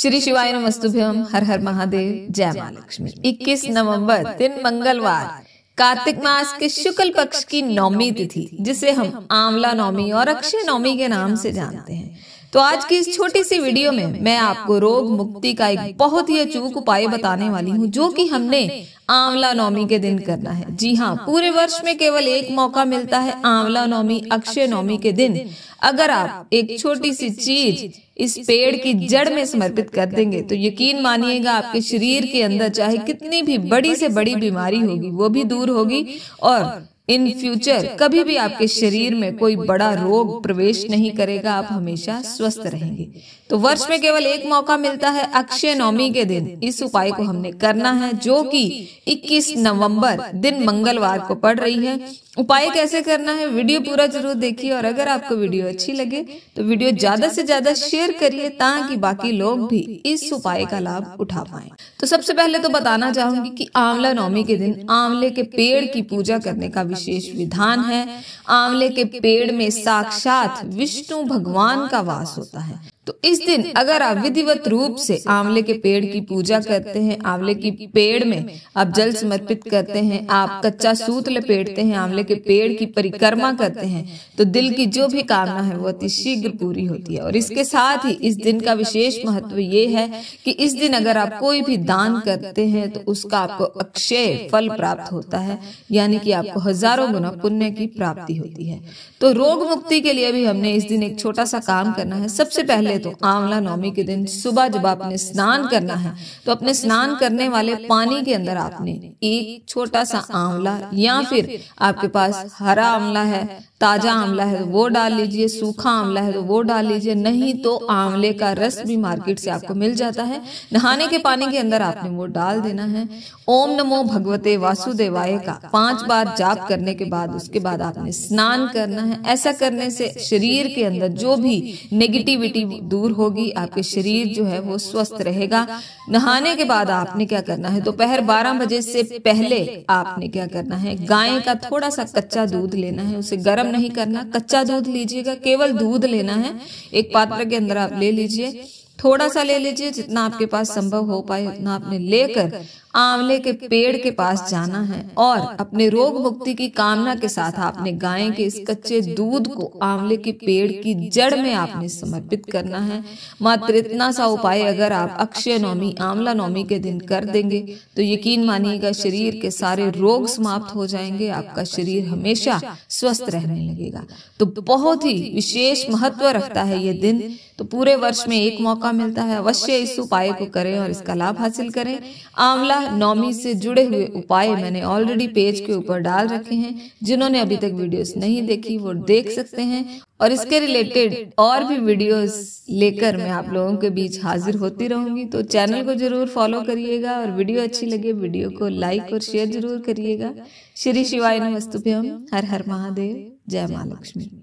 श्री शिवाय नमस्तुभ्यम हर हर महादेव जय महालक्ष्मी लक्ष्मी इक्कीस नवंबर दिन मंगलवार कार्तिक मास के शुक्ल पक्ष की नौमी तिथि जिसे हम आंवला नौमी और अक्षय नौमी के नाम से जानते हैं तो आज की इस छोटी सी वीडियो में मैं आपको रोग मुक्ति का एक बहुत ही अचूक उपाय बताने वाली हूँ जो कि हमने आंवला नवमी के दिन करना है जी हाँ पूरे वर्ष में केवल एक मौका मिलता है आंवला नवमी अक्षय नवमी के दिन अगर आप एक छोटी सी चीज इस पेड़ की जड़ में समर्पित कर देंगे तो यकीन मानिएगा आपके शरीर के अंदर चाहे कितनी भी बड़ी से बड़ी बीमारी होगी वो भी दूर होगी और इन फ्यूचर कभी भी आपके शरीर में कोई बड़ा रोग प्रवेश नहीं करेगा आप हमेशा स्वस्थ रहेंगे तो, तो वर्ष में केवल एक मौका मिलता है अक्षय नवमी के दिन इस उपाय को हमने करना है जो कि 21 नवंबर दिन मंगलवार को पड़ रही है उपाय कैसे करना है वीडियो पूरा जरूर देखिए और अगर आपको वीडियो अच्छी लगे तो, तो वीडियो ज्यादा से ज्यादा शेयर करिए ताकि बाकी लोग भी इस उपाय का लाभ उठा पाए तो सबसे पहले तो बताना चाहूंगी की आंवला नवमी के दिन आंवले के पेड़ की पूजा करने का विषय विशेष विधान है आंवले के पेड़ में साक्षात विष्णु भगवान का वास होता है तो इस दिन अगर आप विधिवत रूप से आंवले के पेड़ की पूजा करते हैं आंवले की पेड़ में आप जल समर्पित करते हैं आप कच्चा सूत लपेटते हैं आंवले के पेड़ की परिक्रमा करते हैं तो, तो दिल की जो भी कामना है वो अति शीघ्र पूरी होती है और इसके साथ ही इस दिन का विशेष महत्व ये है कि इस दिन अगर आप कोई भी दान करते हैं तो, तो उसका आपको अक्षय फल प्राप्त होता है यानी कि आपको हजारों गुना पुण्य की प्राप्ति होती है तो रोग मुक्ति के लिए भी हमने इस दिन एक छोटा सा काम करना है सबसे पहले पहले तो आंवला नौमी के दिन सुबह जब आपने स्नान करना है तो अपने स्नान करने वाले पानी के अंदर आपने एक छोटा सा आंवला या फिर आपके पास हरा आंवला है ताजा आंवला है तो वो डाल लीजिए सूखा आंवला है तो वो डाल लीजिए नहीं तो आंवले का रस भी मार्केट से आपको मिल जाता है नहाने के पानी के अंदर आपने वो डाल देना है ओम नमो भगवते वासुदेवाय का पांच बार जाप करने के बाद उसके बाद आपने स्नान करना है ऐसा करने से शरीर के अंदर जो भी नेगेटिविटी दूर होगी आपके शरीर जो है वो स्वस्थ रहेगा नहाने के बाद आपने क्या करना है दोपहर बारह बजे से पहले आपने क्या करना है गाय का थोड़ा सा कच्चा दूध लेना है उसे गर्म नहीं करना कच्चा दूध लीजिएगा केवल दूध लेना है एक पात्र के अंदर आप ले लीजिए थोड़ा सा ले लीजिए जितना आपके पास संभव हो पाए उतना आपने लेकर आंवले के पेड़ के पास जाना है और अपने रोग मुक्ति की कामना के साथ आपने गाय के इस कच्चे दूध को आंवले के पेड़ की जड़ में आपने समर्पित करना है मात्र इतना सा उपाय अगर आप अक्षय नवमी आंवला नवमी के दिन कर देंगे तो यकीन मानिएगा शरीर के सारे रोग समाप्त हो जाएंगे आपका शरीर हमेशा स्वस्थ रहने लगेगा तो बहुत ही विशेष महत्व रखता है ये दिन तो पूरे वर्ष में एक मौका मिलता है अवश्य इस उपाय को करें और इसका लाभ हासिल करें आंवला नौमी से जुड़े हुए उपाय मैंने ऑलरेडी पेज के ऊपर डाल रखे हैं जिन्होंने अभी तक वीडियोस नहीं देखी वो देख सकते हैं और इसके रिलेटेड और भी वीडियोस लेकर मैं आप लोगों के बीच हाजिर होती रहूंगी तो चैनल को जरूर फॉलो करिएगा और वीडियो अच्छी लगे वीडियो को लाइक और शेयर जरूर करिएगा श्री शिवाय नमस्तुभ्यम हर हर महादेव जय महालक्ष्मी